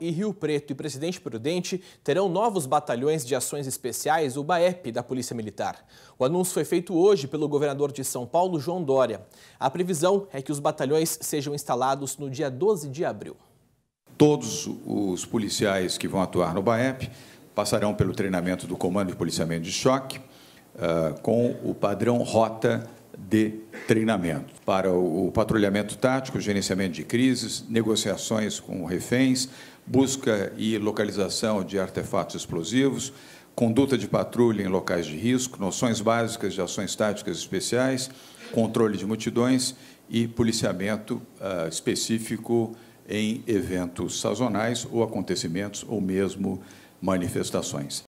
e Rio Preto e Presidente Prudente terão novos batalhões de ações especiais, o BAEP, da Polícia Militar. O anúncio foi feito hoje pelo governador de São Paulo, João Dória. A previsão é que os batalhões sejam instalados no dia 12 de abril. Todos os policiais que vão atuar no BAEP passarão pelo treinamento do Comando de Policiamento de Choque ah, com o padrão rota de treinamento para o patrulhamento tático, gerenciamento de crises, negociações com reféns, busca e localização de artefatos explosivos, conduta de patrulha em locais de risco, noções básicas de ações táticas especiais, controle de multidões e policiamento uh, específico em eventos sazonais ou acontecimentos ou mesmo manifestações.